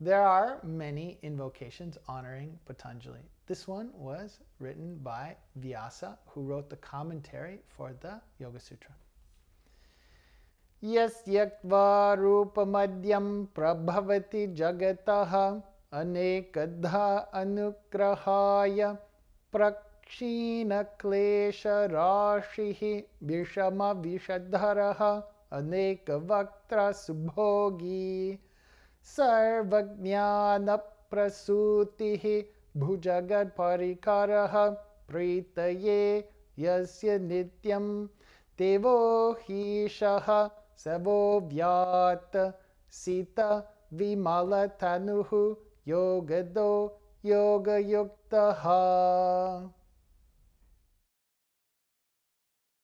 There are many invocations honoring Patanjali. This one was written by Vyasa, who wrote the commentary for the Yoga Sutra. Yasyakva rupamadyam prabhavati jagataha anekadha anukrahaya prakshina klesha rashihi vishama vishadharaha anekavaktra subhogi. सर्वज्ञानप्रसूतिः भुजगत्परिकारः प्रीत यस्य नित्यं देवो हीशः सवो व्यात् सीत विमलतनुः योगदो योगयुक्तः